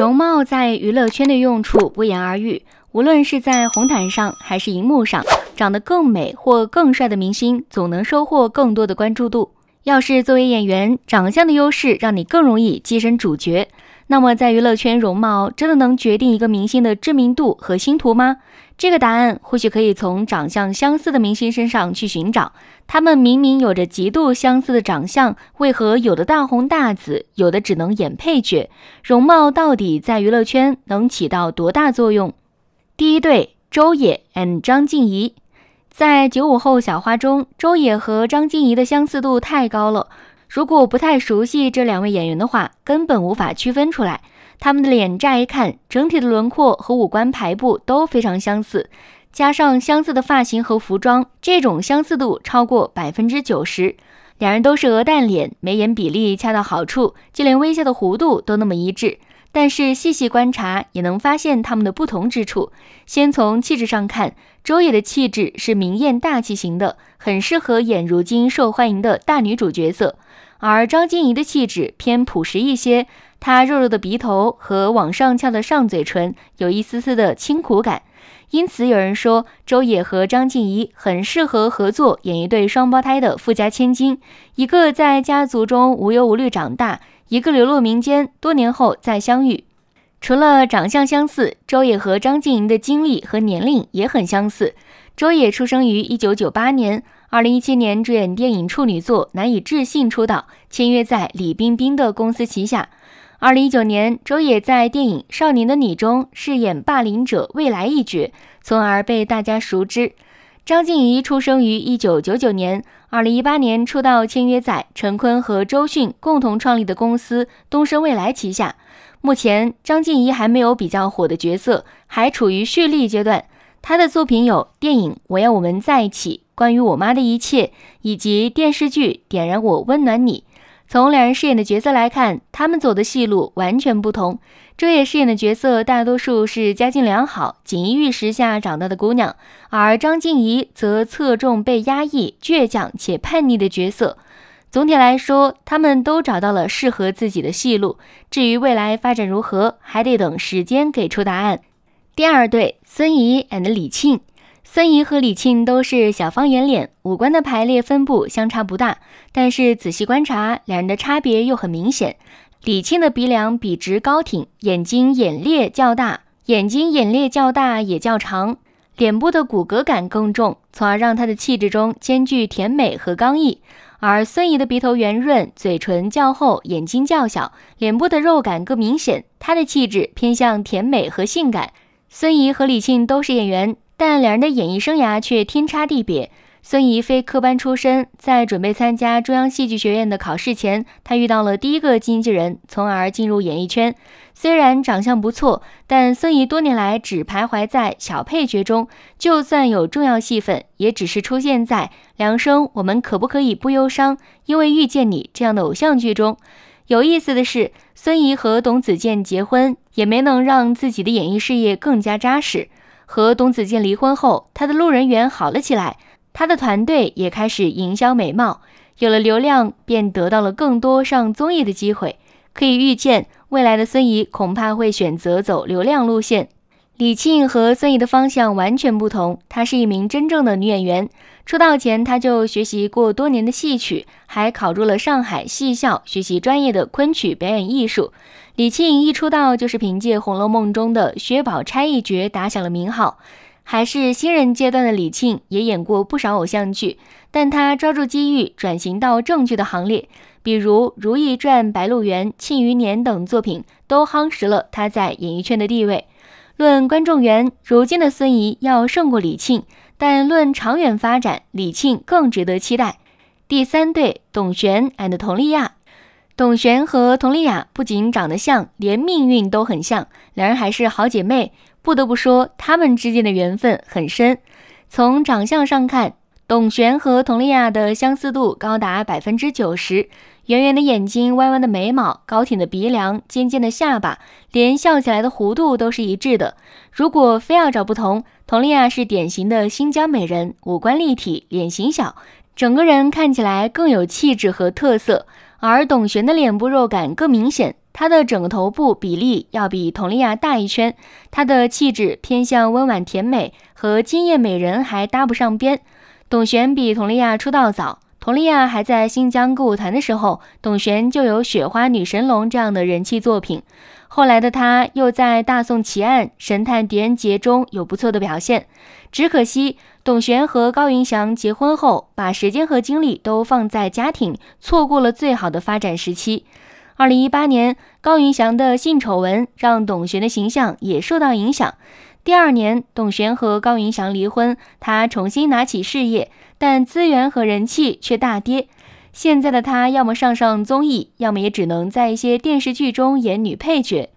容貌在娱乐圈的用处不言而喻，无论是在红毯上还是荧幕上，长得更美或更帅的明星总能收获更多的关注度。要是作为演员，长相的优势让你更容易跻身主角。那么，在娱乐圈，容貌真的能决定一个明星的知名度和星途吗？这个答案或许可以从长相相似的明星身上去寻找。他们明明有着极度相似的长相，为何有的大红大紫，有的只能演配角？容貌到底在娱乐圈能起到多大作用？第一对，周也 and 张婧仪，在九五后小花中，周也和张婧仪的相似度太高了。如果不太熟悉这两位演员的话，根本无法区分出来。他们的脸乍一看，整体的轮廓和五官排布都非常相似，加上相似的发型和服装，这种相似度超过百分之九十。两人都是鹅蛋脸，眉眼比例恰到好处，就连微笑的弧度都那么一致。但是细细观察也能发现他们的不同之处。先从气质上看，周也的气质是明艳大气型的，很适合演如今受欢迎的大女主角色；而张静怡的气质偏朴实一些，她肉肉的鼻头和往上翘的上嘴唇有一丝丝的清苦感，因此有人说周也和张静怡很适合合作演一对双胞胎的富家千金，一个在家族中无忧无虑长大。一个流落民间，多年后再相遇，除了长相相似，周也和张静莹的经历和年龄也很相似。周也出生于一九九八年，二零一七年主演电影处女作《难以置信》出道，签约在李冰冰的公司旗下。二零一九年，周也在电影《少年的你》中饰演霸凌者未来一角，从而被大家熟知。张静怡出生于一九九九年，二零一八年出道，签约在陈坤和周迅共同创立的公司东升未来旗下。目前，张静怡还没有比较火的角色，还处于蓄力阶段。她的作品有电影《我要我们在一起》，关于我妈的一切，以及电视剧《点燃我，温暖你》。从两人饰演的角色来看，他们走的戏路完全不同。周也饰演的角色大多数是家境良好、锦衣玉食下长大的姑娘，而张静怡则侧重被压抑、倔强且叛逆的角色。总体来说，他们都找到了适合自己的戏路。至于未来发展如何，还得等时间给出答案。第二对，孙怡 and 李沁。孙怡和李沁都是小方圆脸，五官的排列分布相差不大，但是仔细观察，两人的差别又很明显。李沁的鼻梁笔直高挺，眼睛眼裂较大，眼睛眼裂较大也较长，脸部的骨骼感更重，从而让她的气质中兼具甜美和刚毅。而孙怡的鼻头圆润，嘴唇较厚，眼睛较小，脸部的肉感更明显，她的气质偏向甜美和性感。孙怡和李沁都是演员，但两人的演艺生涯却天差地别。孙怡非科班出身，在准备参加中央戏剧学院的考试前，她遇到了第一个经纪人，从而进入演艺圈。虽然长相不错，但孙怡多年来只徘徊在小配角中，就算有重要戏份，也只是出现在《梁生我们可不可以不忧伤》《因为遇见你》这样的偶像剧中。有意思的是，孙怡和董子健结婚也没能让自己的演艺事业更加扎实。和董子健离婚后，她的路人缘好了起来。她的团队也开始营销美貌，有了流量，便得到了更多上综艺的机会。可以预见，未来的孙怡恐怕会选择走流量路线。李沁和孙怡的方向完全不同，她是一名真正的女演员。出道前，她就学习过多年的戏曲，还考入了上海戏校学习专业的昆曲表演艺术。李沁一出道就是凭借《红楼梦》中的薛宝钗一角打响了名号。还是新人阶段的李沁也演过不少偶像剧，但他抓住机遇转型到正剧的行列，比如《如懿传》《白鹿原》《庆余年》等作品都夯实了他在演艺圈的地位。论观众缘，如今的孙怡要胜过李沁，但论长远发展，李沁更值得期待。第三对，董璇 and 佟丽娅。董璇和佟丽娅不仅长得像，连命运都很像，两人还是好姐妹。不得不说，他们之间的缘分很深。从长相上看，董璇和佟丽娅的相似度高达百分之九十。圆圆的眼睛、弯弯的眉毛、高挺的鼻梁、尖尖的下巴，连笑起来的弧度都是一致的。如果非要找不同，佟丽娅是典型的新疆美人，五官立体，脸型小，整个人看起来更有气质和特色；而董璇的脸部肉感更明显。她的整个头部比例要比佟丽娅大一圈，她的气质偏向温婉甜美，和金夜美人还搭不上边。董璇比佟丽娅出道早，佟丽娅还在新疆歌舞团的时候，董璇就有《雪花女神龙》这样的人气作品。后来的她又在《大宋奇案神探狄仁杰》中有不错的表现。只可惜董璇和高云翔结婚后，把时间和精力都放在家庭，错过了最好的发展时期。二零一八年，高云翔的性丑闻让董璇的形象也受到影响。第二年，董璇和高云翔离婚，她重新拿起事业，但资源和人气却大跌。现在的她要么上上综艺，要么也只能在一些电视剧中演女配角。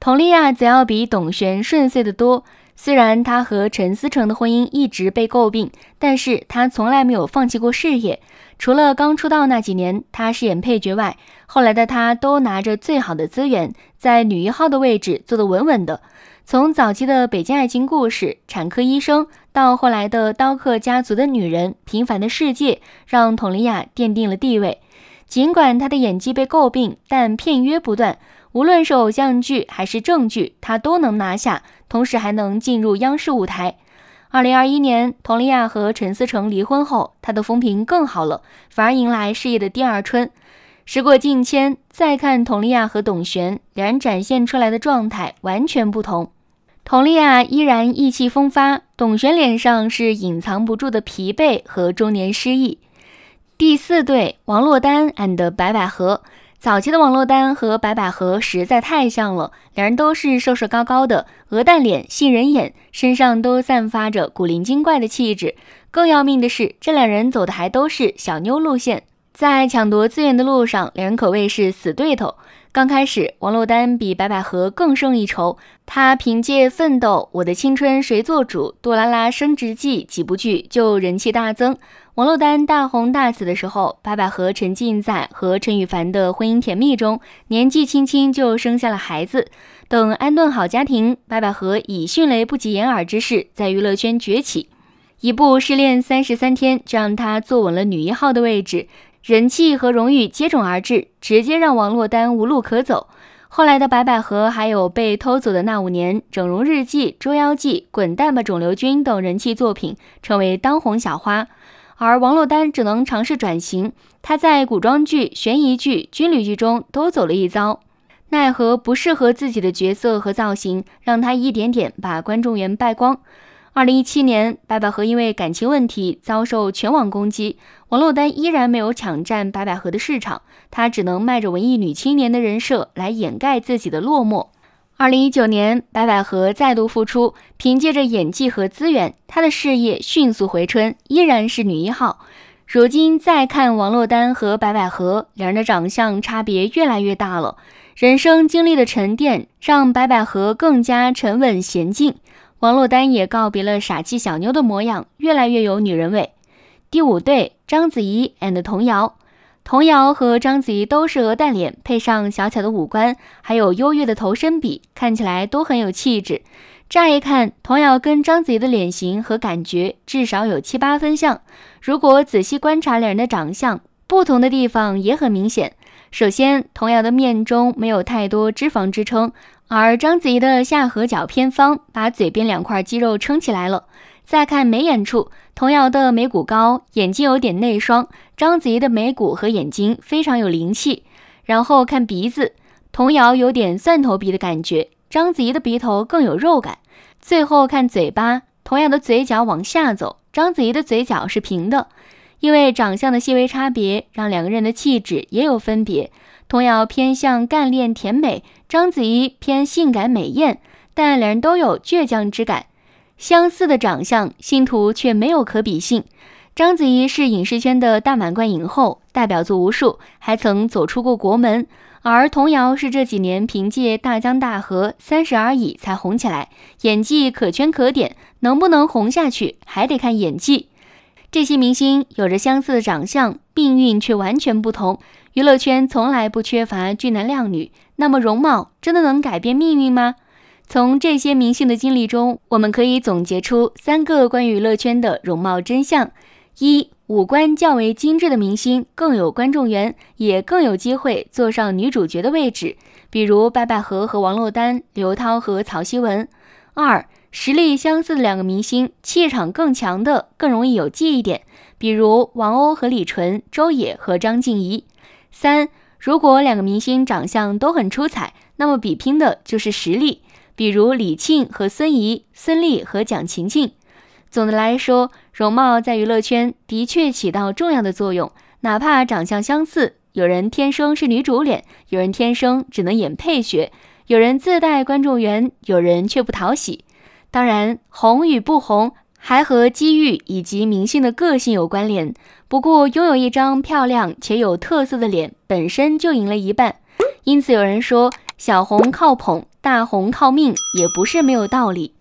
佟丽娅则要比董璇顺遂得多。虽然她和陈思诚的婚姻一直被诟病，但是她从来没有放弃过事业。除了刚出道那几年，他饰演配角外，后来的他都拿着最好的资源，在女一号的位置坐得稳稳的。从早期的《北京爱情故事》《产科医生》，到后来的《刀客家族的女人》《平凡的世界》，让佟丽娅奠定了地位。尽管她的演技被诟病，但片约不断，无论是偶像剧还是正剧，她都能拿下，同时还能进入央视舞台。二零二一年，佟丽娅和陈思诚离婚后，她的风评更好了，反而迎来事业的第二春。时过境迁，再看佟丽娅和董璇，两人展现出来的状态完全不同。佟丽娅依然意气风发，董璇脸上是隐藏不住的疲惫和中年失意。第四对，王珞丹 and 白百合。早期的网络丹和白百合实在太像了，两人都是瘦瘦高高的鹅蛋脸、杏仁眼，身上都散发着古灵精怪的气质。更要命的是，这两人走的还都是小妞路线，在抢夺资源的路上，两人可谓是死对头。刚开始，王珞丹比白百合更胜一筹。她凭借《奋斗》《我的青春谁做主》《杜拉拉》《升职记》几部剧就人气大增。王珞丹大红大紫的时候，白百合沉浸在和陈羽凡的婚姻甜蜜中，年纪轻轻就生下了孩子。等安顿好家庭，白百合以迅雷不及掩耳之势在娱乐圈崛起，一部《失恋三十三天》就让她坐稳了女一号的位置。人气和荣誉接踵而至，直接让王珞丹无路可走。后来的白百合还有被偷走的那五年、整容日记、捉妖记、滚蛋吧肿瘤君等人气作品，成为当红小花，而王珞丹只能尝试转型。她在古装剧、悬疑剧、军旅剧中都走了一遭，奈何不适合自己的角色和造型，让她一点点把观众缘败光。二零一七年，白百合因为感情问题遭受全网攻击，王珞丹依然没有抢占白百合的市场，她只能卖着文艺女青年的人设来掩盖自己的落寞。二零一九年，白百合再度复出，凭借着演技和资源，她的事业迅速回春，依然是女一号。如今再看王珞丹和白百合，两人的长相差别越来越大了，人生经历的沉淀让白百合更加沉稳娴静。王珞丹也告别了傻气小妞的模样，越来越有女人味。第五对，章子怡 and 童瑶，童瑶和章子怡都是鹅蛋脸，配上小巧的五官，还有优越的头身比，看起来都很有气质。乍一看，童瑶跟章子怡的脸型和感觉至少有七八分像。如果仔细观察两人的长相，不同的地方也很明显。首先，童瑶的面中没有太多脂肪支撑，而章子怡的下颌角偏方，把嘴边两块肌肉撑起来了。再看眉眼处，童瑶的眉骨高，眼睛有点内双；章子怡的眉骨和眼睛非常有灵气。然后看鼻子，童瑶有点蒜头鼻的感觉，章子怡的鼻头更有肉感。最后看嘴巴，童瑶的嘴角往下走，章子怡的嘴角是平的。因为长相的细微差别，让两个人的气质也有分别。童瑶偏向干练甜美，章子怡偏性感美艳，但两人都有倔强之感。相似的长相，星途却没有可比性。章子怡是影视圈的大满贯影后，代表作无数，还曾走出过国门。而童瑶是这几年凭借《大江大河》《三十而已》才红起来，演技可圈可点，能不能红下去还得看演技。这些明星有着相似的长相，命运却完全不同。娱乐圈从来不缺乏俊男靓女，那么容貌真的能改变命运吗？从这些明星的经历中，我们可以总结出三个关于娱乐圈的容貌真相：一、五官较为精致的明星更有观众缘，也更有机会坐上女主角的位置，比如白百合和王珞丹、刘涛和曹曦文；二、实力相似的两个明星，气场更强的更容易有记忆点，比如王鸥和李纯，周也和张婧仪。三，如果两个明星长相都很出彩，那么比拼的就是实力，比如李沁和孙怡，孙俪和蒋勤勤。总的来说，容貌在娱乐圈的确起到重要的作用，哪怕长相相似，有人天生是女主脸，有人天生只能演配角，有人自带观众缘，有人却不讨喜。当然，红与不红还和机遇以及明星的个性有关联。不过，拥有一张漂亮且有特色的脸本身就赢了一半，因此有人说“小红靠捧，大红靠命”，也不是没有道理。